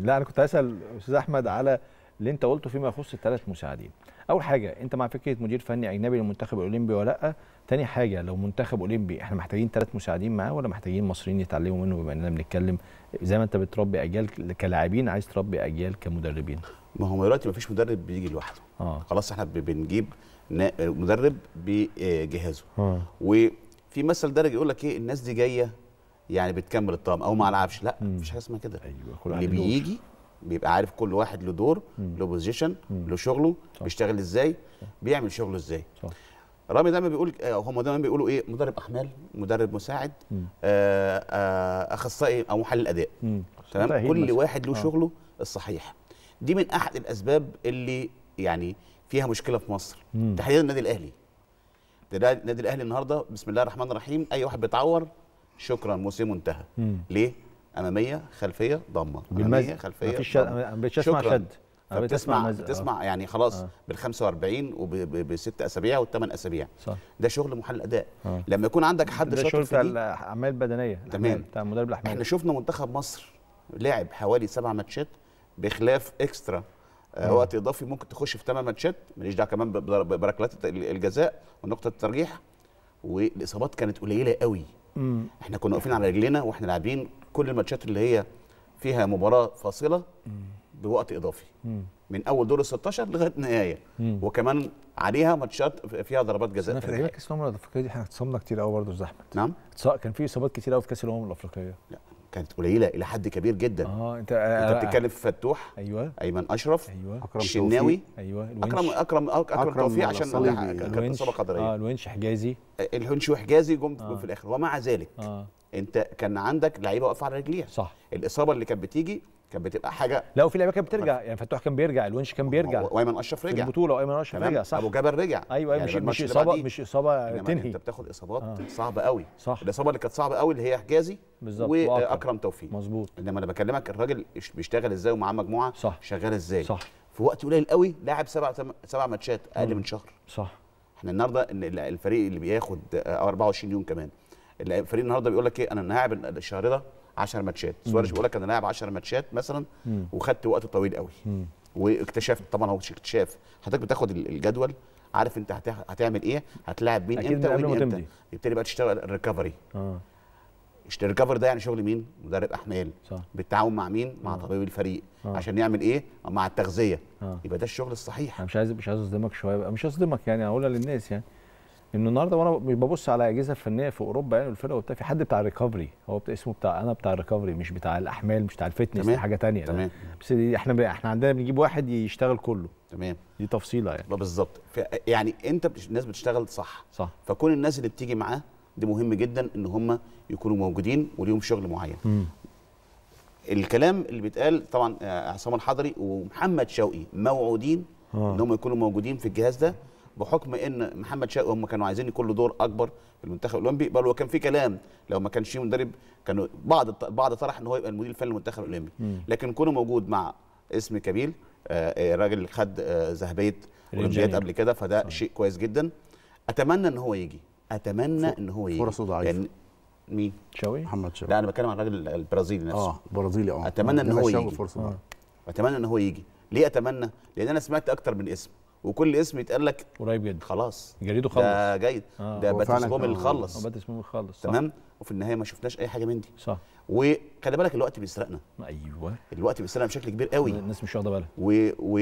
جميل لا انا كنت اسال استاذ احمد على اللي انت قلته فيما يخص الثلاث مساعدين اول حاجه انت مع فكره مدير فني اجنبي للمنتخب الاولمبي ولا لا تاني حاجه لو منتخب اولمبي احنا محتاجين ثلاث مساعدين معاه ولا محتاجين مصريين يتعلموا منه بما اننا بنتكلم زي ما انت بتربي اجيال كلاعبين عايز تربي اجيال كمدربين ما هو دلوقتي ما فيش مدرب بيجي لوحده آه. خلاص احنا بنجيب مدرب بجهازه آه. وفي مثل درجه يقول لك ايه الناس دي جايه يعني بتكمل الطقم او ما العبش لا مفيش حاجه اسمها كده أيوة اللي بيجي بيبقى عارف كل واحد له دور له بوزيشن له شغله صح. بيشتغل ازاي صح. بيعمل شغله ازاي صح. رامي دايما بيقول هم آه، دايما بيقولوا ايه مدرب احمال مدرب مساعد آه آه اخصائي او محلل اداء تمام كل واحد له آه. شغله الصحيح دي من احد الاسباب اللي يعني فيها مشكله في مصر تحديدا النادي الاهلي النادي الاهلي النهارده بسم الله الرحمن الرحيم اي واحد بيتعور شكرا موسم منتهى ليه اماميه خلفيه ضمه اماميه خلفيه مفيش شد مش اسمع شد بتسمع بتسمع يعني خلاص آه. بال 45 وبست اسابيع والثمان اسابيع صح. ده شغل محل اداء آه. لما يكون عندك حد ده شغل بتاع الاعمال البدنيه تمام بتاع مدرب الاحمال احنا شفنا منتخب مصر لعب حوالي سبع ماتشات بخلاف اكسترا آه. آه. وقت اضافي ممكن تخش في ثمان ماتشات ماليش دعوه كمان بركلات الجزاء ونقطه الترجيح والاصابات كانت قليله قوي مم. احنا كنا واقفين على رجلينا واحنا لاعبين كل الماتشات اللي هي فيها مباراه فاصله بوقت اضافي مم. من اول دور ال 16 لغايه النهايه وكمان عليها ماتشات فيها ضربات جزاء انا فاكر كاس الامم الافريقيه دي احنا اتصابنا كتير قوي برضه زحمه نعم كان في اصابات كتير قوي في كاس الامم الافريقيه كانت قليله الى حد كبير جدا اه انت انت آه، بتتكلم في فتوح ايوه ايمن اشرف ايوه اكرم الشناوي ايوه الونش اكرم اكرم اكرم, أكرم توفيق عشان كانت اصابه قدريه اه الونش حجازي آه، الونش وحجازي جم آه. في الاخر ومع ذلك آه. انت كان عندك لعيبه واقفه على رجليها صح الاصابه اللي كانت بتيجي كانت بتبقى حاجه لا وفي لعيبه كانت بترجع يعني فتوح كان بيرجع الونش كان بيرجع وايمن اشرف رجع البطوله وايمن اشرف رجع صح ابو جابر رجع ايوه, أيوة، يعني مش مش اصابه مش اصابه تنهي انت بتاخد اصابات آه. صعبه قوي صح الاصابه اللي كانت صعبه قوي اللي هي حجازي واكرم آه، توفيق مظبوط انما انا بكلمك الراجل بيشتغل ازاي ومعاه مجموعه صح شغال ازاي صح في وقت قليل قوي لاعب سبع سبع ماتشات اقل من شهر صح احنا النهارده الفريق اللي بياخد 24 آه، يوم كمان الفريق النهارده بيقول لك ايه انا هلاعب الشهر ده 10 ماتشات سواريز بيقول لك انا لاعب 10 ماتشات مثلا وخدت وقت طويل قوي واكتشفت طبعا هو مش اكتشاف حضرتك بتاخد الجدول عارف انت هتعمل ايه هتلاعب مين امتى ومين امتى يبتدي بقى تشتغل الريكفري اه الريكفري ده يعني شغل مين؟ مدرب احمال صح. بالتعاون مع مين؟ مع آه. طبيب الفريق آه. عشان يعمل ايه؟ مع التغذيه آه. يبقى ده الشغل الصحيح انا مش عايز مش عايز اصدمك شويه بقى مش اصدمك يعني هقولها للناس يعني ان النهارده وانا ببص على اجهزه فنيه في اوروبا يعني والفرقه وبتاع في حد بتاع ريكفري هو بتاع اسمه بتاع انا بتاع الريكفري مش بتاع الاحمال مش بتاع الفتنس دي حاجه ثانيه تمام بس احنا احنا عندنا بنجيب واحد يشتغل كله تمام دي تفصيله يعني بالظبط يعني انت الناس بتشتغل صح صح فكون الناس اللي بتيجي معاه دي مهم جدا ان هم يكونوا موجودين وليهم شغل معين م. الكلام اللي بيتقال طبعا آه، عصام الحضري ومحمد شوقي موعودين آه. ان هم يكونوا موجودين في الجهاز ده بحكم ان محمد شوقي هم كانوا عايزين يكون له دور اكبر في المنتخب الاولمبي بل وكان في كلام لو ما كانش مدرب كانوا بعض بعض طرح ان هو يبقى المدير الفني للمنتخب الاولمبي لكن كونه موجود مع اسم كبير آه، آه، الراجل خد آه، ذهبيه اولمبياد قبل كده فده صح. شيء كويس جدا اتمنى ان هو يجي اتمنى ان هو يجي فرصه ضعيفه يعني مين شوقي محمد شوقي لا انا بتكلم عن الراجل البرازيلي نفسه اه برازيلي اه اتمنى ان هو يجي فرصه اتمنى ان هو يجي ليه اتمنى لان انا سمعت اكتر من اسم وكل اسم يتقال لك قريب جدا خلاص جريده خلص ده جيد آه. ده باتيس مومل خلص آه، باتس مومل خلص تمام وفي النهايه ما شفناش اي حاجه من دي صح وخلي بالك الوقت بيسرقنا ايوه الوقت بيسرقنا بشكل كبير قوي الناس مش واخده بالها و... و...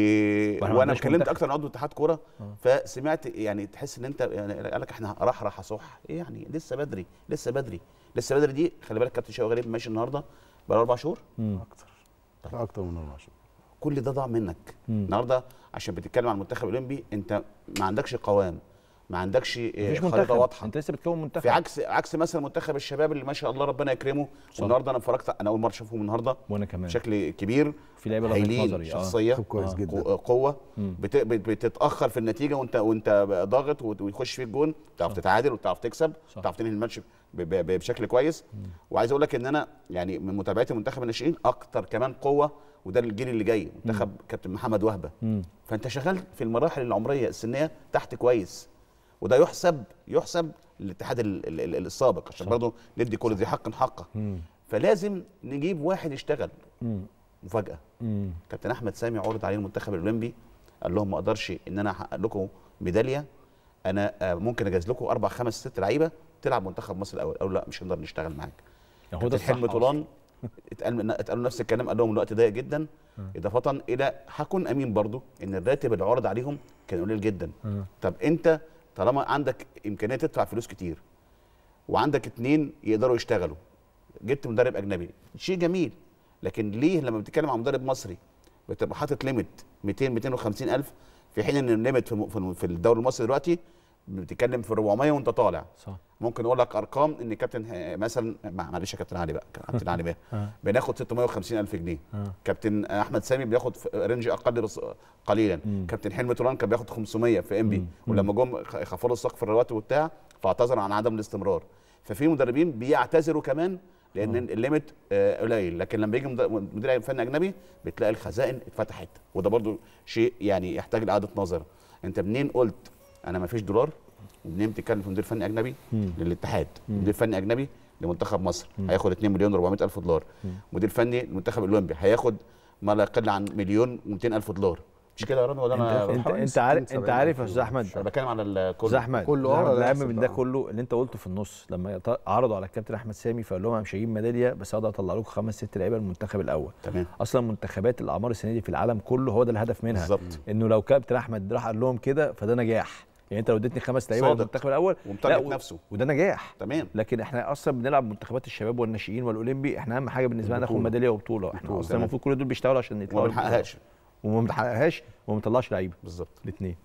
وانا اتكلمت اكتر عن عضو اتحاد كوره آه. فسمعت يعني تحس ان انت يعني قال لك احنا راح راح صح ايه يعني لسه بدري لسه بدري لسه بدري دي خلي بالك كابتن شوقي غريب ماشي النهارده بقى اربع شهور اكتر اكتر من اربع شهور كل ده ضاع منك النهارده عشان بتتكلم عن المنتخب الاولمبي انت ما عندكش قوام ما عندكش آه، مفيش خريطه واضحه انت لسه بتكون منتخب في عكس عكس مثلا منتخب الشباب اللي ما شاء الله ربنا يكرمه والنهارده انا اتفرجت انا اول مره اشوفه النهارده وانا كمان بشكل كبير في لعيبه هايلين آه. شخصيه آه. كويس جدا قوه بت... بتتاخر في النتيجه وانت وانت ضاغط ويخش فيك جون تعرف تتعادل وتعرف تكسب تعرف تنهي الماتش ب... ب... بشكل كويس مم. وعايز اقول لك ان انا يعني من متابعتي منتخب الناشئين اكتر كمان قوه وده الجيل اللي جاي منتخب كابتن محمد وهبه مم. فانت شغال في المراحل العمريه السنيه تحت كويس وده يحسب يحسب الاتحاد السابق عشان برضه ندي كل ذي حق حقه فلازم نجيب واحد يشتغل مفاجاه كابتن احمد سامي عرض عليه المنتخب الاولمبي قال لهم ما اقدرش ان انا احقق لكم ميداليه انا آه، ممكن اجهز لكم اربع خمس ست لعيبه تلعب منتخب مصر الاول قالوا لا مش هنقدر نشتغل معاك هو حلم طولان اتقال اتقالوا نفس الكلام قال لهم الوقت ضيق جدا اضافه الى هكون امين برضو ان الراتب اللي عرض عليهم كان قليل جدا طب انت طالما عندك امكانيه تدفع فلوس كتير وعندك اتنين يقدروا يشتغلوا جبت مدرب اجنبي شيء جميل لكن ليه لما بتتكلم عن مدرب مصري بتبقى حاطط ليميت 200 250 الف في حين ان الليميت في الدوري المصري دلوقتي بتتكلم في 400 وانت طالع صح ممكن اقول لك ارقام ان كابتن مثلا معلش يا كابتن علي بقى كابتن علي بقى آه. بناخد 650 الف جنيه آه. كابتن احمد سامي بياخد رينج اقل قليلا مم. كابتن حلمي طولان كان بياخد 500 في ام بي ولما جم خفضوا السقف الرواتب وبتاع فاعتذر عن عدم الاستمرار ففي مدربين بيعتذروا كمان لان آه. الليمت قليل لكن لما يجي مدير فني اجنبي بتلاقي الخزائن اتفتحت وده برضو شيء يعني يحتاج لاعاده نظر انت منين قلت انا ما فيش دولار ونمت كان في مدير فني اجنبي مم. للاتحاد مم. مدير فني اجنبي لمنتخب مصر مم. هياخد 2 مليون و400 الف دولار مم. مدير فني للمنتخب الاولمبي هياخد ما لا يقل عن مليون و200 الف دولار مش كده يا راجل ولا انا انت انت عارف انت عارف يا استاذ احمد انا بتكلم على الكل استاذ احمد كله اه الاهم من ده كله اللي انت قلته في النص لما عرضوا على الكابتن احمد سامي فقال لهم انا مش هجيب ميداليا بس هقدر اطلع لكم خمس ست لعيبه المنتخب الاول تمام اصلا منتخبات الاعمار السنه دي في العالم كله هو ده الهدف منها بالظبط انه لو كابتن احمد راح قال لهم كده فده نجاح يعني انت لو اديتني خمس لعيبه المنتخب الاول و... نفسه وده نجاح تمام لكن احنا اصلا بنلعب منتخبات الشباب والناشئين والاولمبي احنا اهم حاجه بالنسبه لنا ناخد ميداليه وبطوله احنا اصلا المفروض كل دول بيشتغلوا عشان يطلعوا ما بنحققهاش وما بتحققهاش وما بتطلعش لعيبه بالظبط الاثنين